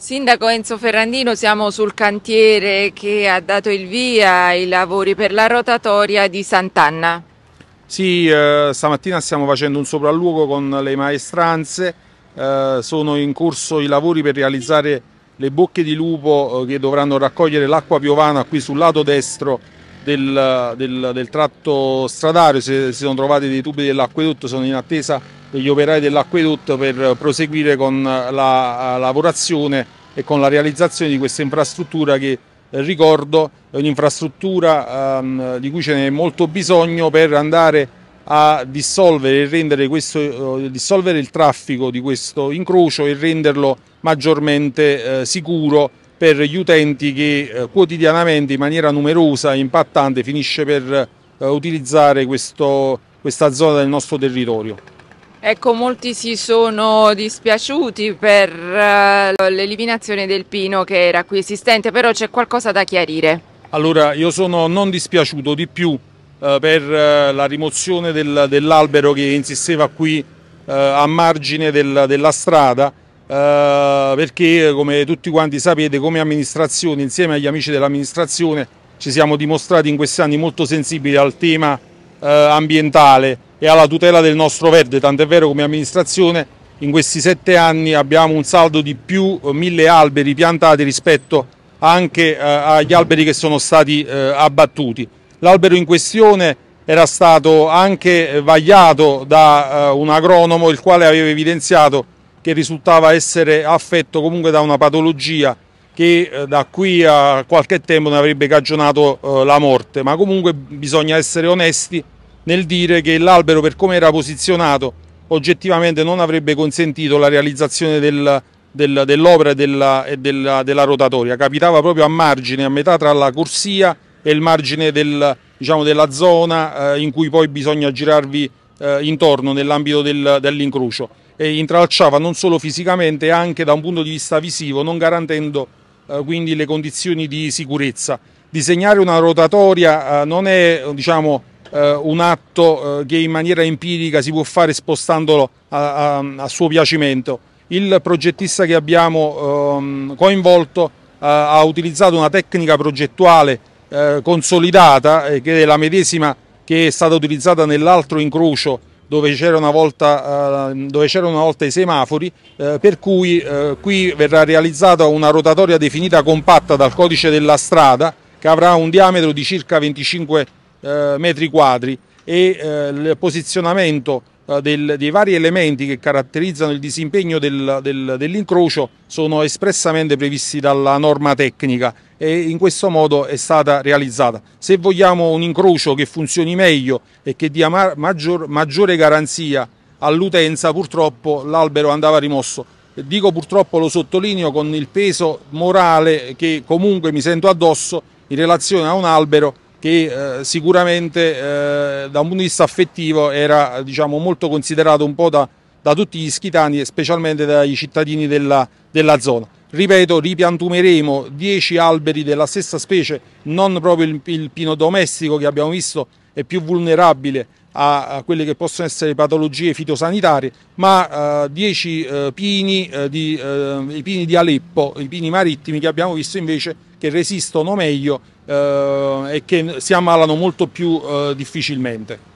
Sindaco Enzo Ferrandino, siamo sul cantiere che ha dato il via ai lavori per la rotatoria di Sant'Anna. Sì, eh, stamattina stiamo facendo un sopralluogo con le maestranze, eh, sono in corso i lavori per realizzare le bocche di lupo eh, che dovranno raccogliere l'acqua piovana qui sul lato destro del, del, del tratto stradale, si, si sono trovati dei tubi dell'acquedotto, sono in attesa di degli operai dell'acquedotto per proseguire con la lavorazione e con la realizzazione di questa infrastruttura che eh, ricordo è un'infrastruttura ehm, di cui ce n'è molto bisogno per andare a dissolvere, rendere questo, eh, dissolvere il traffico di questo incrocio e renderlo maggiormente eh, sicuro per gli utenti che quotidianamente in maniera numerosa e impattante finisce per utilizzare questo, questa zona del nostro territorio. Ecco, molti si sono dispiaciuti per uh, l'eliminazione del pino che era qui esistente, però c'è qualcosa da chiarire. Allora, io sono non dispiaciuto di più uh, per uh, la rimozione del, dell'albero che insisteva qui a margine del, della strada, perché come tutti quanti sapete, come amministrazione, insieme agli amici dell'amministrazione, ci siamo dimostrati in questi anni molto sensibili al tema eh, ambientale e alla tutela del nostro verde, tant'è vero come amministrazione in questi sette anni abbiamo un saldo di più eh, mille alberi piantati rispetto anche eh, agli alberi che sono stati abbattuti. L'albero in questione era stato anche vagliato da un agronomo il quale aveva evidenziato che risultava essere affetto comunque da una patologia che eh, da qui a qualche tempo ne avrebbe cagionato eh, la morte, ma comunque bisogna essere onesti nel dire che l'albero per come era posizionato oggettivamente non avrebbe consentito la realizzazione del, del, dell'opera e, della, della, della, rotatoria, capitava proprio a margine, a metà tra la corsia e il margine del, diciamo, della zona eh, in cui poi bisogna girarvi intorno nell'ambito dell'incrocio e intralciava non solo fisicamente anche da un punto di vista visivo non garantendo eh, quindi le condizioni di sicurezza. Disegnare una rotatoria eh, non è diciamo, eh, un atto che in maniera empirica si può fare spostandolo a, a, a suo piacimento. Il progettista che abbiamo ehm, coinvolto ha utilizzato una tecnica progettuale consolidata, che è la medesima che è stata utilizzata nell'altro incrocio dove c'era una, volta, eh, dove una volta i semafori, eh, per cui eh, qui verrà realizzata una rotatoria definita compatta dal codice della strada che avrà un diametro di circa 25 metri quadri e il posizionamento eh, del, dei vari elementi che caratterizzano il disimpegno del, del, dell'incrocio sono espressamente previsti dalla norma tecnica e in questo modo è stata realizzata. Se vogliamo un incrocio che funzioni meglio e che dia ma, maggior, maggiore garanzia all'utenza, purtroppo l'albero andava rimosso. Dico purtroppo, lo sottolineo, con il peso morale che comunque mi sento addosso in relazione a un albero che eh, sicuramente eh, da un punto di vista affettivo era diciamo, molto considerato un po' da, da, tutti gli schitani e specialmente dai cittadini della, della, zona. Ripeto, ripiantumeremo 10 alberi della stessa specie, non proprio il, il pino domestico che abbiamo visto è più vulnerabile a quelle che possono essere patologie fitosanitarie, ma 10 eh, eh, pini, eh, di, i pini di Aleppo, i pini marittimi che abbiamo visto invece che resistono meglio e che si ammalano molto più difficilmente.